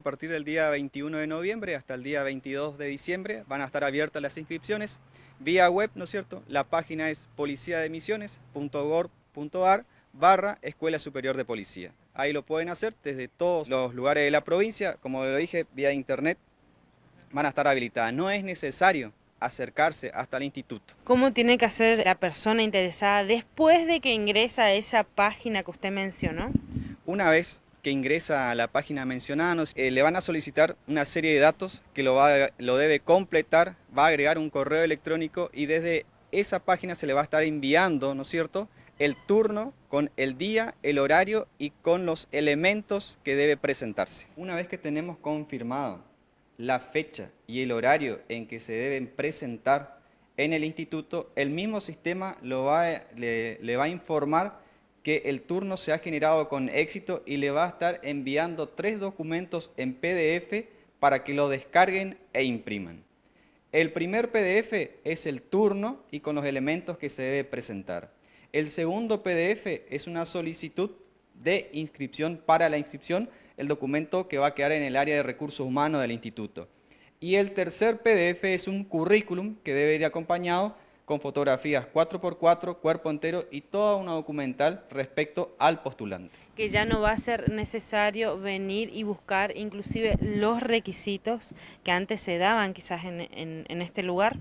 A partir del día 21 de noviembre hasta el día 22 de diciembre van a estar abiertas las inscripciones vía web, ¿no es cierto? La página es policiademisiones.gov.ar barra Escuela Superior de Policía. Ahí lo pueden hacer desde todos los lugares de la provincia, como lo dije, vía internet van a estar habilitadas. No es necesario acercarse hasta el instituto. ¿Cómo tiene que hacer la persona interesada después de que ingresa a esa página que usted mencionó? Una vez que ingresa a la página mencionada, eh, le van a solicitar una serie de datos que lo, va, debe completar, va a agregar un correo electrónico y desde esa página se le va a estar enviando, ¿no es cierto?, el turno con el día, el horario y con los elementos que debe presentarse. Una vez que tenemos confirmado la fecha y el horario en que se deben presentar en el instituto, el mismo sistema lo va, le va a informar que el turno se ha generado con éxito y le va a estar enviando tres documentos en PDF para que lo descarguen e impriman. El primer PDF es el turno y con los elementos que se debe presentar. El segundo PDF es una solicitud de inscripción para la inscripción, el documento que va a quedar en el área de recursos humanos del instituto. Y el tercer PDF es un currículum que debe ir acompañado con fotografías 4x4, cuerpo entero y toda una documental respecto al postulante. Que ya no va a ser necesario venir y buscar inclusive los requisitos que antes se daban quizás en, este lugar.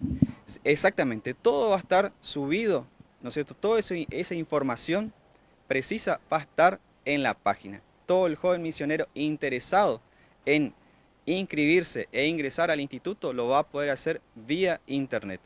Exactamente, todo va a estar subido, ¿no es cierto? Toda esa información precisa va a estar en la página. Todo el joven misionero interesado en inscribirse e ingresar al instituto lo va a poder hacer vía internet.